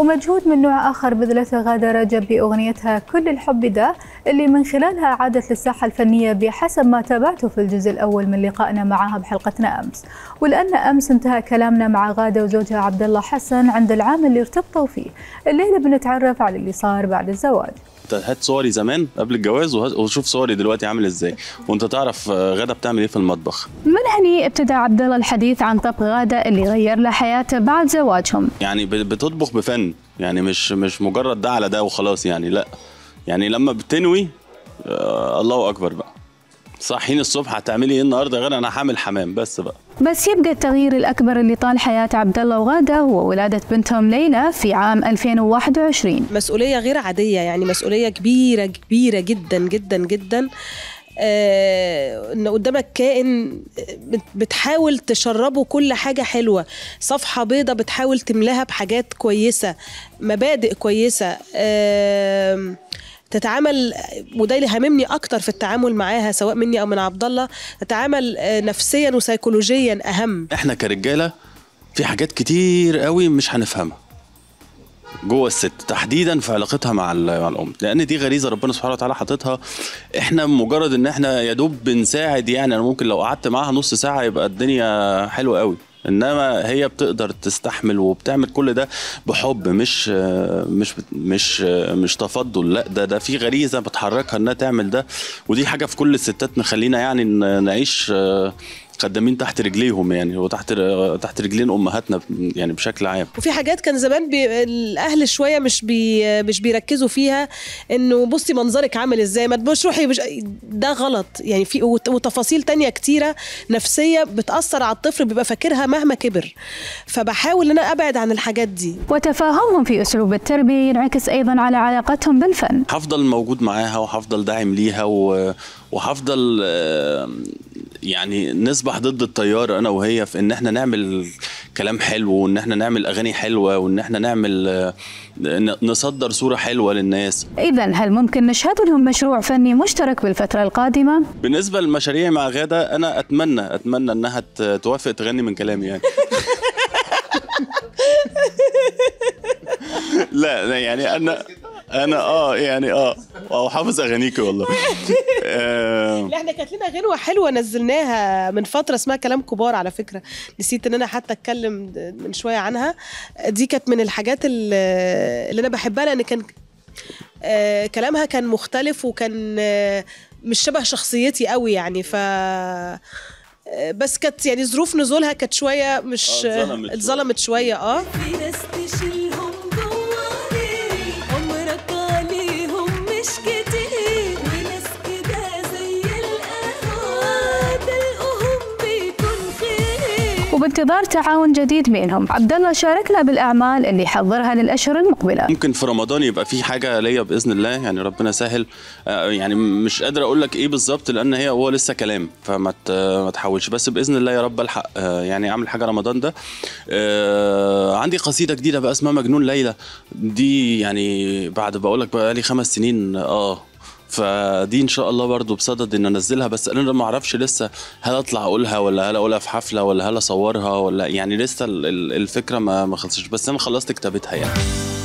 ومجهود من نوع آخر بذلته غادة رجب بأغنيتها كل الحب ده اللي من خلالها عادت للساحة الفنية بحسب ما تابعته في الجزء الأول من لقائنا معها بحلقتنا أمس ولأن أمس انتهى كلامنا مع غادة وزوجها عبد الله حسن عند العام اللي ارتبطوا فيه الليلة بنتعرف على اللي صار بعد الزواج هات صوري زمان قبل الجواز وشوف صوري دلوقتي عامل ازاي وانت تعرف آه، غاده بتعمل ايه في المطبخ من هني ابتدى عبد الله الحديث عن طبخ غاده اللي غير له حياته بعد زواجهم يعني بتطبخ بفن يعني مش مش مجرد ده على ده وخلاص يعني لا يعني لما بتنوي آه الله اكبر بقى صاحين الصبح هتعملي ايه النهارده غير انا هعمل حمام بس بقى بس يبقى التغيير الاكبر اللي طال حياه عبد الله وغاده هو ولاده بنتهم ليلى في عام 2021 مسؤوليه غير عاديه يعني مسؤوليه كبيره كبيره جدا جدا جدا آه، ان قدامك كائن بتحاول تشربه كل حاجه حلوه صفحه بيضه بتحاول تملاها بحاجات كويسه مبادئ كويسه تتعامل وده اللي هاممني اكتر في التعامل معاها سواء مني او من عبد الله تتعامل آه، نفسيا وسيكولوجيا اهم احنا كرجاله في حاجات كتير قوي مش هنفهمها جوه الست تحديدا في علاقتها مع الام لان دي غريزه ربنا سبحانه وتعالى حاططها احنا مجرد ان احنا يا دوب بنساعد يعني انا ممكن لو قعدت معاها نص ساعه يبقى الدنيا حلوه قوي انما هي بتقدر تستحمل وبتعمل كل ده بحب مش مش مش مش تفضل لا ده ده في غريزه بتحركها انها تعمل ده ودي حاجه في كل الستات نخلينا يعني نعيش متقدمين تحت رجليهم يعني وتحت تحت رجلين امهاتنا يعني بشكل عام وفي حاجات كان زمان بي الاهل شويه مش بي مش بيركزوا فيها انه بصي منظرك عامل ازاي ما تبقوش روحي ده غلط يعني في وتفاصيل تانية كتيره نفسيه بتاثر على الطفل بيبقى فاكرها مهما كبر فبحاول ان انا ابعد عن الحاجات دي وتفاهمهم في اسلوب التربيه ينعكس ايضا على علاقتهم بالفن هفضل موجود معاها وهفضل داعم ليها وهفضل يعني نسبح ضد التيار انا وهي في ان احنا نعمل كلام حلو وان احنا نعمل اغاني حلوه وان احنا نعمل نصدر صوره حلوه للناس اذا هل ممكن نشهد لهم مشروع فني مشترك بالفتره القادمه بالنسبه لمشاريعي مع غاده انا اتمنى اتمنى انها توافق تغني من كلامي يعني لا يعني انا انا اه يعني اه او حافظ اغانيكي والله آه. لا احنا كانت لنا غنوه حلوه نزلناها من فتره اسمها كلام كبار على فكره نسيت ان انا حتى اتكلم من شويه عنها دي كانت من الحاجات اللي انا بحبها لان كان آه، كلامها كان مختلف وكان آه، مش شبه شخصيتي قوي يعني ف بس كانت يعني ظروف نزولها كانت شويه مش اتظلمت شويه اه في ناس تشيل وانتظار تعاون جديد منهم عبد الله شاركنا بالاعمال اللي حضرها للاشهر المقبله ممكن في رمضان يبقى في حاجه ليا باذن الله يعني ربنا سهل آه، يعني مش قادر اقول لك ايه بالظبط لان هي هو لسه كلام فما ما تحاولش بس باذن الله يا رب الحق آه، يعني اعمل حاجه رمضان ده آه، عندي قصيده جديده بقى اسمها مجنون ليلى دي يعني بعد بقول لك بقى لي خمس سنين اه فدي ان شاء الله برضو بصدد ان انزلها بس انا ما اعرفش لسه هل اطلع اقولها ولا هل اقولها في حفله ولا هل اصورها ولا يعني لسه الفكره ما خلصتش بس انا خلصت كتابتها يعني